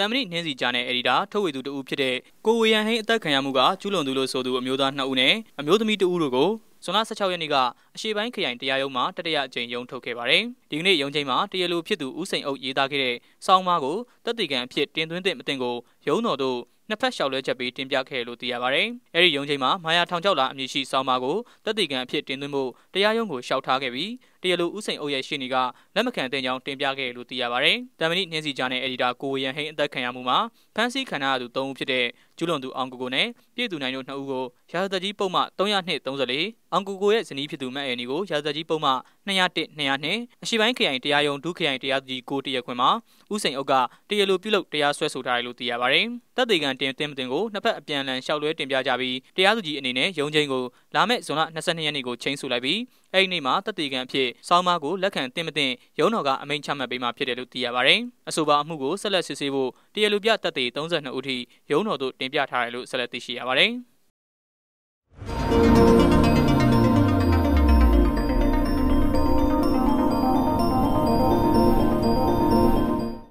တမ်မဏိနှင်းစီကြားနယ်အယ်ဒီတာထုတ်ဝေသူတဦးဖြစ်တဲ့ကိုဝေယံဟိန်းအသက်ခံရမှုကကျူးလွန်သူလို့ဆိုသူအမျိုးသား2ဦးနဲ့အမျိုးသမီး2ဦးတို့ကိုဇွန်လ16ရက်နေ့ကအရှေ့ပိုင်းခရိုင်တရားရုံးမှာတတိယအကြိမ်ရုံးထုတ်ခဲ့ပါတယ်။ဒီကနေ့ရုံးချိန်မှာတရားလိုဖြစ်သူဦးစိန်အုပ်ရေးသားခဲ့တဲ့စောင်းမကိုတပ်တိကံအဖြစ်တင်သွင်းသင့်မသင့်ကိုရုံးတော်တို့နှစ်ဖက်လျှောက်လွှဲချက်ပြီးတင်ပြခဲ့လို့သိရပါတယ်။အဲဒီရုံးချိန်မှာမာယာထောင်ချောက်လာအမည်ရှိစောင်းမကိုတပ်တိကံအဖြစ်တင်သွင်းဖို့တရားရုံးကိုလျှောက်ထားခဲ့ပြီးတရားလိုဦးစိန်အုပ်ရဲ့ရှေ့နေကလက်မခံတင်ကြောင်းတင်ပြခဲ့လို့သိရပါတယ်။တမန်နီနှင်းစီကြားနဲ့အယ်ဒီတာကိုဝရန်ဟိန်းအသက်ခံရမှုမှာဖမ်းဆီးခံရသူ၃ဦးဖြစ်တဲ့ကျူးလွန်သူအောင်ကိုကိုနဲ့ပြည်သူနိုင်တို့၂ဦးကိုရာဇသကြီးပုံမှန်302 34အောင်ကိုကိုရဲ့ဇနီးဖြစ်သူမတ်အေနီကိုရာဇကြီးပုံမှ201 202အရှိပိုင်း KI တရားရုံးဒု KI တရားသူကြီးကိုတရခွင်မှာဥစိန်အုပ်ကတရားလိုပြုလုပ်တရားစွဲဆိုထားတယ်လို့သိရပါတယ်။တပ်သေးကန်တင်တင်မတင်ကိုနှစ်ဖက်အပြန်အလှန်ရှောက်လွဲတင်ပြကြပြီးတရားသူကြီးအနေနဲ့ရုံးချင်းကိုလာမယ့်ဇွန်လ22ရက်နေ့ကိုချိန်ဆလိုက်ပြီးအဲ့ဒီနေ့မှာတပ်သေးကန်အဖြစ်စောင်းမကိုလက်ခံတင်မတင်ရုံးတော်ကအမိန့်ချမှတ်ပေးမှဖြစ်တယ်လို့သိရပါတယ်။အဆိုပါအမှုကိုဆက်လက်စစ်ဆေးဖို့တရားလိုပြတပ်သေး32ဦးထိရုံးတော်သို့တင်ပြထားတယ်လို့ဆက်လက်သိရှိရပါတယ်။